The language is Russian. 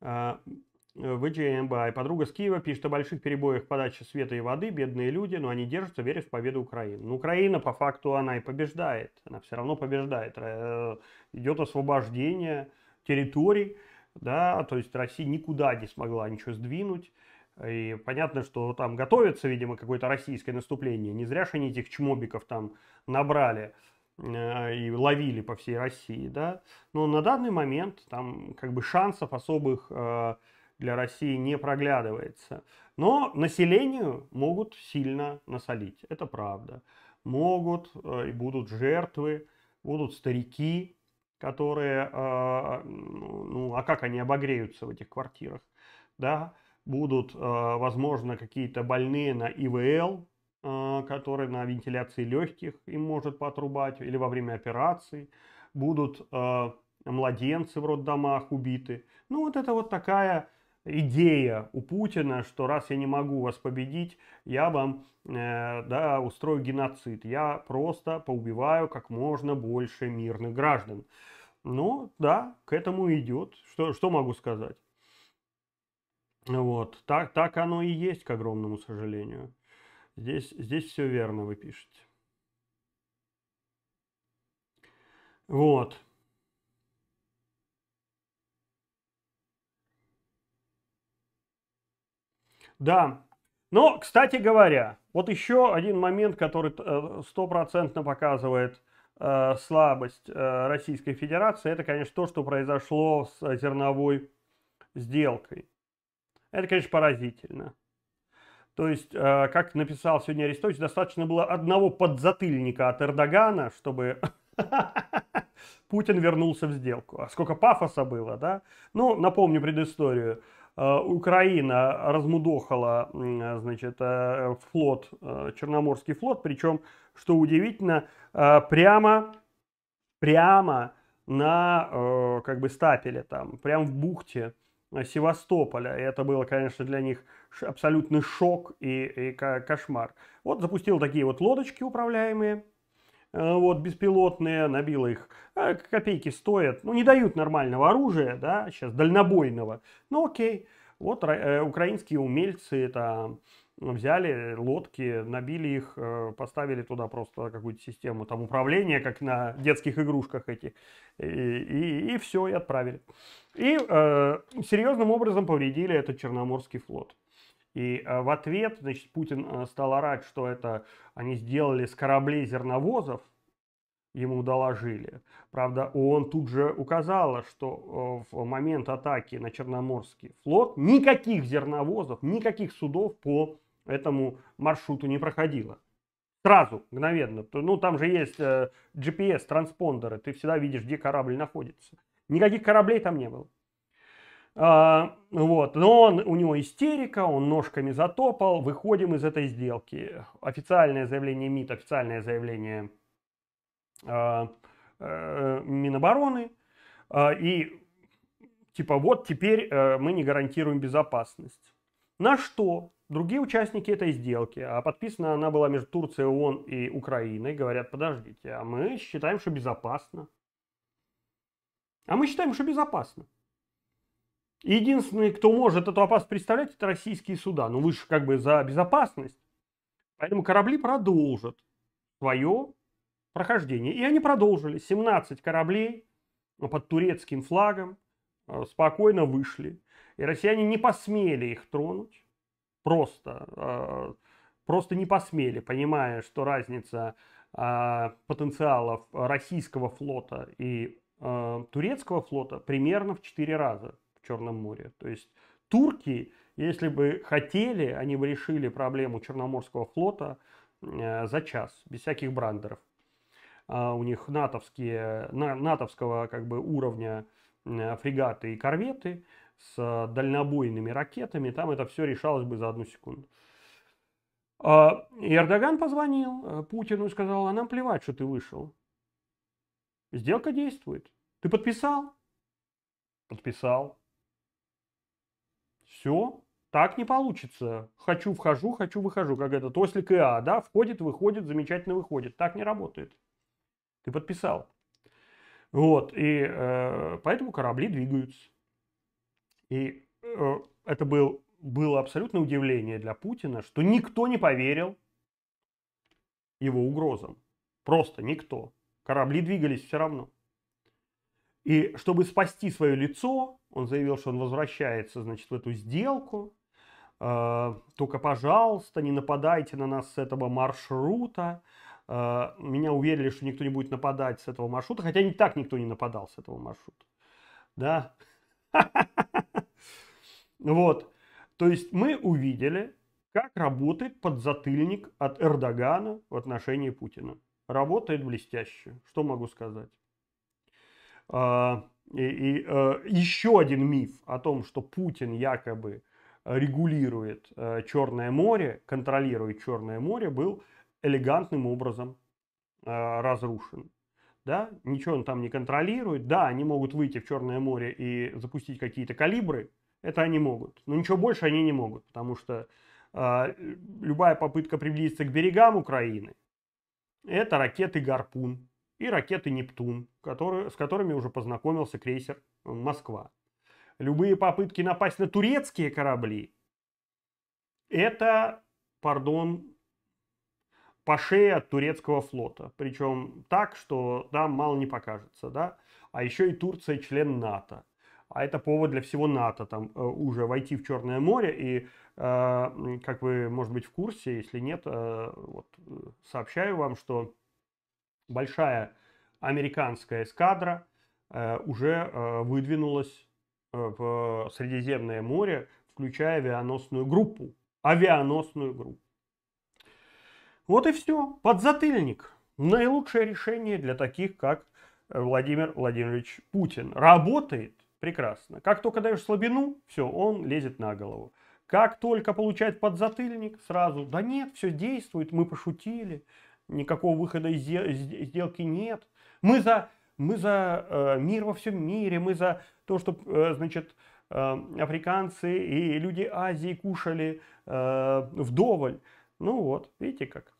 ВЧМБА. Э, и подруга с Киева пишет о больших перебоях подачи света и воды. Бедные люди, но они держатся, верят в победу Украины. Но ну, Украина, по факту, она и побеждает. Она все равно побеждает. Э, Идет освобождение территорий. Да, то есть Россия никуда не смогла ничего сдвинуть. И понятно, что там готовится, видимо, какое-то российское наступление. Не зря же они этих чмобиков там набрали. Э, и ловили по всей России, да. Но на данный момент там как бы шансов особых э, для России не проглядывается. Но населению могут сильно насолить, это правда. Могут э, и будут жертвы, будут старики, которые, ну, ну а как они обогреются в этих квартирах, да, будут, возможно, какие-то больные на ИВЛ, а, который на вентиляции легких им может потрубать, или во время операции. Будут а, младенцы в роддомах убиты. Ну, вот это вот такая идея у Путина, что раз я не могу вас победить, я вам э, да, устрою геноцид. Я просто поубиваю как можно больше мирных граждан. Ну да, к этому идет. Что, что могу сказать? Вот, так, так оно и есть, к огромному сожалению. Здесь, здесь все верно вы пишете. Вот. Да. Но, кстати говоря, вот еще один момент, который э, стопроцентно показывает э, слабость э, Российской Федерации, это, конечно, то, что произошло с зерновой сделкой. Это, конечно, поразительно. То есть, э, как написал сегодня Арестович, достаточно было одного подзатыльника от Эрдогана, чтобы Путин вернулся в сделку. А сколько пафоса было, да? Ну, напомню предысторию. Э, Украина размудохала, значит, э, флот, Черноморский флот, причем, что удивительно, прямо, прямо на, как бы, стапеле там, прямо в бухте Э, Севастополя. И это было, конечно, для них абсолютный шок и, и кошмар. Вот запустил такие вот лодочки управляемые, э, вот, беспилотные, набило их. Э, копейки стоят, ну, не дают нормального оружия, да, сейчас дальнобойного. Ну, окей, вот украинские умельцы, это взяли лодки, набили их, э, поставили туда просто какую-то систему там управления, как на детских игрушках эти, и, и, и все, и отправили. И э, серьезным образом повредили этот Черноморский флот. И э, в ответ, значит, Путин э, стал орать, что это они сделали с кораблей зерновозов, ему доложили. Правда, он тут же указал, что э, в момент атаки на Черноморский флот никаких зерновозов, никаких судов по этому маршруту не проходила. Сразу, мгновенно. Ну, там же есть э, GPS-транспондеры, ты всегда видишь, где корабль находится. Никаких кораблей там не было. А, вот, но он, у него истерика, он ножками затопал, выходим из этой сделки. Официальное заявление МИД, официальное заявление а, э, а, Минобороны. И типа вот теперь э, мы не гарантируем безопасность. На что другие участники этой сделки, а подписана она была между Турцией, ООН и Украиной, говорят, подождите, а мы считаем, что безопасно. А мы считаем, что безопасно. Единственный, кто может эту опасность представлять, это российские суда. Ну вы же как бы за безопасность. Поэтому корабли продолжат свое прохождение. И они продолжили. 17 кораблей ну, под турецким флагом э, спокойно вышли. И россияне не посмели их тронуть, просто, э, просто не посмели, понимая, что разница э, потенциалов российского флота и э, турецкого флота примерно в 4 раза в Черном море. То есть турки, если бы хотели, они бы решили проблему Черноморского флота за час, без всяких брандеров. А у них натовские, натовского как бы уровня фрегаты и корветы, с э, дальнобойными ракетами, там это все решалось бы за одну секунду. А, и Эрдоган позвонил э, Путину и сказал, а нам плевать, что ты вышел. Сделка действует. Ты подписал? Подписал. Все, так не получится. Хочу вхожу, хочу выхожу, как этот ослик ИА, да, входит, выходит, замечательно выходит. Так не работает. Ты подписал. Вот, и э, поэтому корабли двигаются. И э, это был, было абсолютное удивление для Путина, что никто не поверил его угрозам. Просто никто. Корабли двигались все равно. И чтобы спасти свое лицо, он заявил, что он возвращается, значит, в эту сделку. Э, только, пожалуйста, не нападайте на нас с этого маршрута. Э, меня уверили, что никто не будет нападать с этого маршрута, хотя и так никто не нападал с этого маршрута. Да. Вот. То есть мы увидели, как работает подзатыльник от Эрдогана в отношении Путина. Работает блестяще. Что могу сказать? А, и, и а, еще один миф о том, что Путин якобы регулирует а, Черное море, контролирует Черное море, был элегантным образом э, разрушен. Да? Ничего он там не контролирует. Да, они могут выйти в Черное море и запустить какие-то калибры, это они могут. Но ничего больше они не могут, потому что э, любая попытка приблизиться к берегам Украины – это ракеты «Гарпун» и ракеты «Нептун», которые, с которыми уже познакомился крейсер э, «Москва». Любые попытки напасть на турецкие корабли – это, пардон, по шее от турецкого флота. Причем так, что там мало не покажется, да? А еще и Турция член НАТО а это повод для всего НАТО там э, уже войти в Черное море. И, э, как вы, может быть, в курсе, если нет, э, вот, сообщаю вам, что большая американская эскадра уже выдвинулась в Средиземное море, включая авианосную группу. Авианосную группу. Вот и все. Подзатыльник. Наилучшее решение для таких, как Владимир Владимирович Путин. Работает прекрасно. Как только даешь слабину, все, он лезет на голову. Как только получает подзатыльник, сразу, да нет, все действует, мы пошутили, никакого выхода из сделки нет. Мы за, мы за э, мир во всем мире, мы за то, чтобы, э, значит, э, африканцы и люди Азии кушали э, вдоволь. Ну вот, видите как.